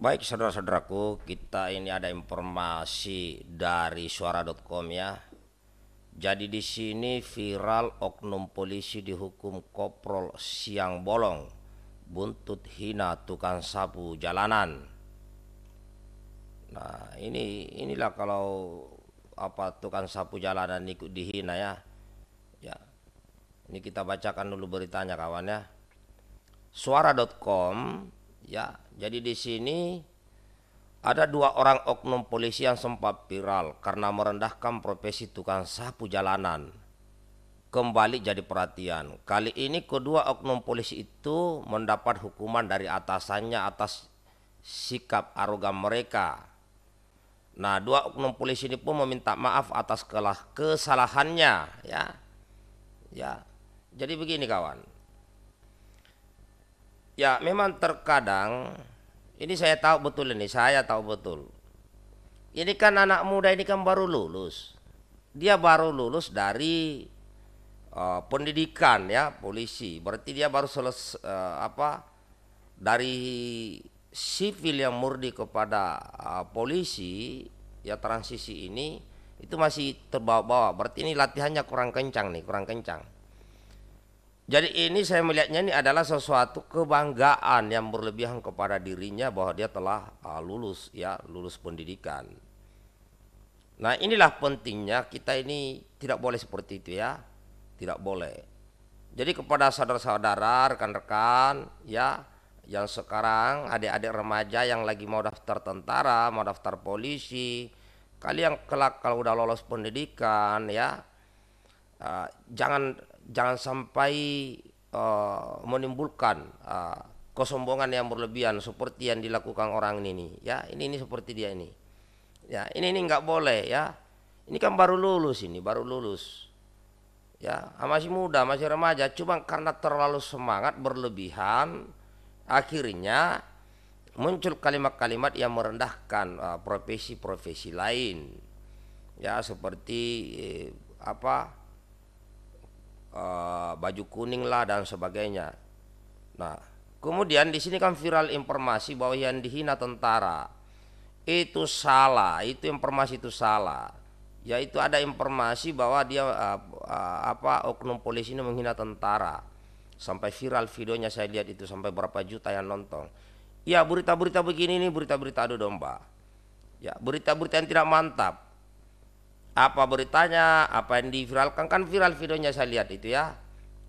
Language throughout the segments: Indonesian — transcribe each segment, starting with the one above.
Baik saudara-saudaraku, kita ini ada informasi dari suara.com ya. Jadi di sini viral oknum polisi dihukum koprol siang bolong, buntut hina tukang sapu jalanan. Nah ini inilah kalau apa tukang sapu jalanan ikut dihina ya. Ya, ini kita bacakan dulu beritanya kawan ya. Suara.com Ya, jadi di sini ada dua orang oknum polisi yang sempat viral karena merendahkan profesi tukang sapu jalanan. Kembali jadi perhatian. Kali ini kedua oknum polisi itu mendapat hukuman dari atasannya atas sikap arogan mereka. Nah, dua oknum polisi ini pun meminta maaf atas kesalahannya, ya. Ya. Jadi begini kawan. Ya memang terkadang ini saya tahu betul ini, saya tahu betul. Ini kan anak muda ini kan baru lulus. Dia baru lulus dari uh, pendidikan ya polisi. Berarti dia baru selesai uh, eh, apa dari sipil yang murni kepada uh, polisi ya transisi ini itu masih terbawa-bawa. Berarti ini latihannya kurang kencang nih, kurang kencang. Jadi ini saya melihatnya ini adalah sesuatu kebanggaan yang berlebihan kepada dirinya bahwa dia telah uh, lulus ya, lulus pendidikan. Nah, inilah pentingnya kita ini tidak boleh seperti itu ya. Tidak boleh. Jadi kepada saudara-saudara, rekan-rekan ya yang sekarang adik-adik remaja yang lagi mau daftar tentara, mau daftar polisi, kalian kelak kalau udah lolos pendidikan ya uh, jangan jangan sampai uh, menimbulkan uh, kesombongan yang berlebihan seperti yang dilakukan orang ini nih ya ini ini seperti dia ini ya ini ini nggak boleh ya ini kan baru lulus ini baru lulus ya masih muda masih remaja cuma karena terlalu semangat berlebihan akhirnya muncul kalimat-kalimat yang merendahkan eh, profesi-profesi uh, lain ya seperti eh, apa Eh, baju kuning lah dan sebagainya. Nah, kemudian di sini kan viral informasi bahwa yang dihina tentara itu salah, itu informasi itu salah. Yaitu ada informasi bahwa dia eh, eh, apa oknum polisi ini menghina tentara. Sampai viral videonya saya lihat itu sampai berapa juta yang nonton. Ya berita-berita begini nih berita-berita adu domba. Ya berita-berita yang tidak mantap apa beritanya apa yang diviralkan kan viral videonya saya lihat itu ya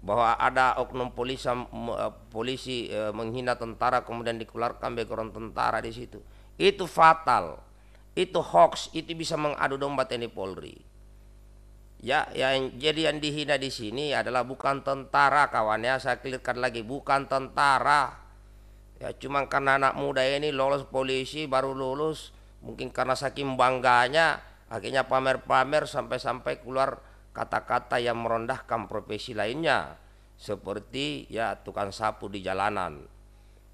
bahwa ada oknum polisi eh, polisi eh, menghina tentara kemudian dikeluarkan background tentara di situ itu fatal itu hoax itu bisa mengadu domba TNI Polri ya yang jadi yang dihina di sini adalah bukan tentara kawan ya saya klirkan lagi bukan tentara ya cuma karena anak muda ini lolos polisi baru lulus mungkin karena saking bangganya akhirnya pamer-pamer sampai-sampai keluar kata-kata yang merendahkan profesi lainnya seperti ya tukang sapu di jalanan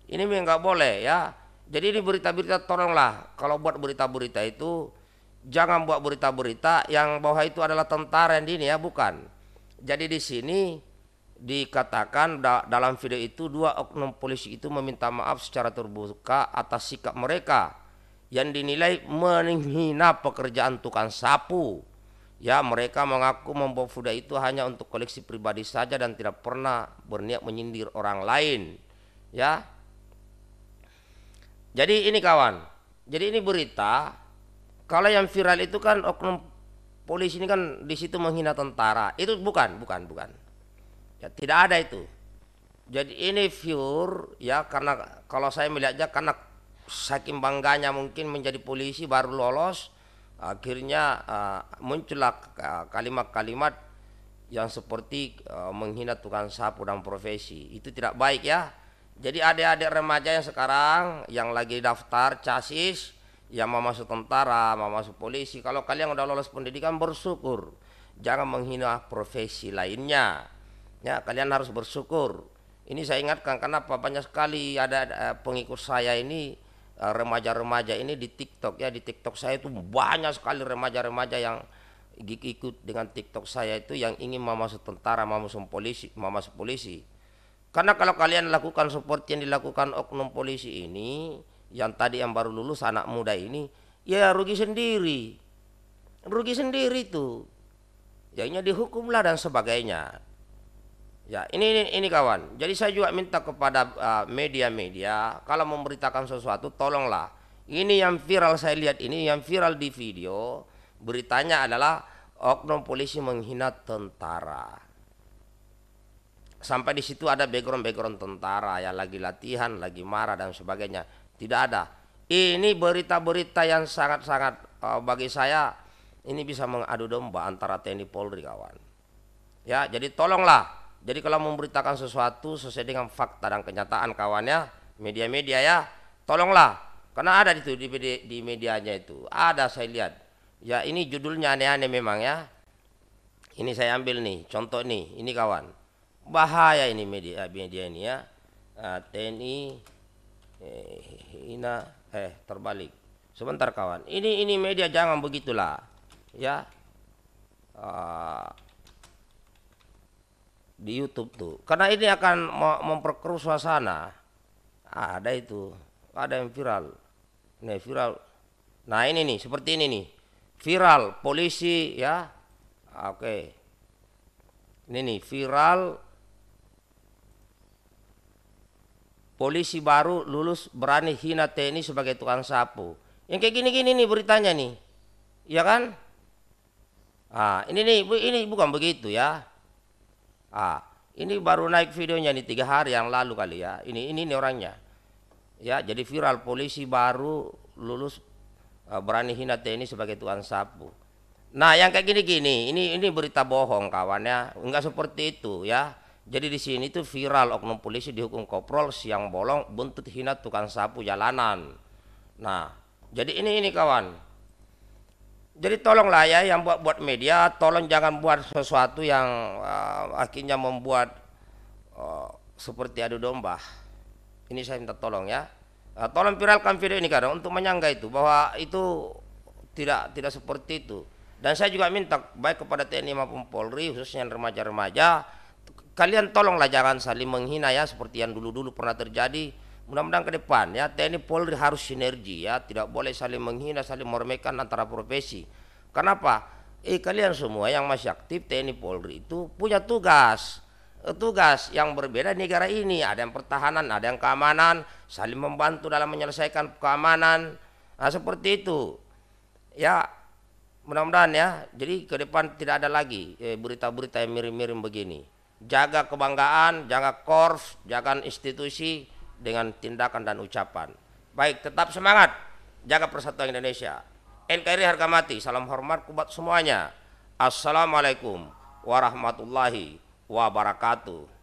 ini nggak boleh ya jadi ini berita-berita tolonglah kalau buat berita-berita itu jangan buat berita-berita yang bahwa itu adalah tentara yang ini ya bukan jadi di sini dikatakan da dalam video itu dua oknum polisi itu meminta maaf secara terbuka atas sikap mereka yang dinilai menghina pekerjaan tukang sapu. Ya, mereka mengaku membawa fuda itu hanya untuk koleksi pribadi saja dan tidak pernah berniat menyindir orang lain. Ya. Jadi ini kawan, jadi ini berita kalau yang viral itu kan oknum polisi ini kan di situ menghina tentara. Itu bukan, bukan, bukan. Ya, tidak ada itu. Jadi ini viewer ya karena kalau saya melihatnya karena saking bangganya mungkin menjadi polisi baru lolos akhirnya uh, muncullah eh, kalimat-kalimat yang seperti uh, menghina tukang sapu dan profesi itu tidak baik ya jadi adik-adik remaja yang sekarang yang lagi daftar casis yang mau masuk tentara mau masuk polisi kalau kalian udah lolos pendidikan bersyukur jangan menghina profesi lainnya ya kalian harus bersyukur ini saya ingatkan karena banyak sekali ada, ada pengikut saya ini Eh, remaja-remaja ini di TikTok ya di TikTok saya itu banyak sekali remaja-remaja yang ikut dengan TikTok saya itu yang ingin mau masuk tentara mau masuk polisi mau masuk polisi karena kalau kalian lakukan seperti yang dilakukan oknum polisi ini yang tadi yang baru lulus anak muda ini ya rugi sendiri rugi sendiri tuh jadinya dihukumlah dan sebagainya Ya, ini, ini ini kawan. Jadi saya juga minta kepada eh, media-media uh, kalau memberitakan sesuatu tolonglah. Ini yang viral saya lihat ini yang viral di video beritanya adalah oknum polisi menghina tentara. Sampai di situ ada background-background tentara yang lagi latihan, lagi marah dan sebagainya. Tidak ada. Ini berita-berita yang sangat-sangat uh, bagi saya ini bisa mengadu domba antara TNI Polri kawan. Ya, jadi tolonglah jadi kalau memberitakan sesuatu sesuai dengan fakta dan kenyataan kawannya, media-media ya, tolonglah. Karena ada itu di, di, di medianya itu, ada saya lihat. Ya ini judulnya aneh-aneh memang ya. Ini saya ambil nih, contoh nih, ini kawan. Bahaya ini media, media ini ya. Ah, TNI, eh, Ina, eh terbalik. Sebentar kawan, ini ini media jangan begitulah ya. Uh, di YouTube tuh. Karena ini akan memperkeruh suasana. Ada itu, ada yang viral. ini viral. Nah ini nih, seperti ini nih. Viral, polisi ya. Oke. Okay. Ini nih, viral. Polisi baru lulus berani hina TNI sebagai tukang sapu. Yang kayak gini-gini nih beritanya nih. Ya kan? Ah, ini nih, ini bukan begitu ya. Ah, ini baru naik videonya ini tiga hari yang lalu kali ya. Ini ini, ini orangnya. Ya, jadi viral polisi baru lulus e, berani hina TNI sebagai tuan sapu. Nah, yang kayak gini-gini, ini ini berita bohong kawannya. Enggak seperti itu ya. Jadi di sini tuh viral oknum polisi dihukum koprol siang bolong buntut hina tukang sapu jalanan. Nah, jadi ini ini kawan. Jadi tolonglah ya yang buat buat media, tolong jangan buat sesuatu yang uh, akhirnya membuat uh, seperti adu domba. Ini saya minta tolong ya. Uh, tolong viralkan video ini karena untuk menyangga itu bahwa itu tidak tidak seperti itu. Dan saya juga minta baik kepada TNI maupun Polri khususnya remaja-remaja kalian tolonglah jangan saling menghina ya seperti yang dulu-dulu pernah terjadi mudah-mudahan ke depan ya TNI Polri harus sinergi ya tidak boleh saling menghina saling meremehkan antara profesi kenapa eh kalian semua yang masih aktif TNI Polri itu punya tugas eh, tugas yang berbeda di negara ini ada yang pertahanan ada yang keamanan saling membantu dalam menyelesaikan keamanan nah, seperti itu ya mudah-mudahan ya jadi ke depan tidak ada lagi eh, berita-berita eh, yang miring-miring begini jaga kebanggaan jaga korps jaga institusi dengan tindakan dan ucapan. Baik, tetap semangat. Jaga persatuan Indonesia. NKRI harga mati. Salam hormat kubat semuanya. Assalamualaikum warahmatullahi wabarakatuh.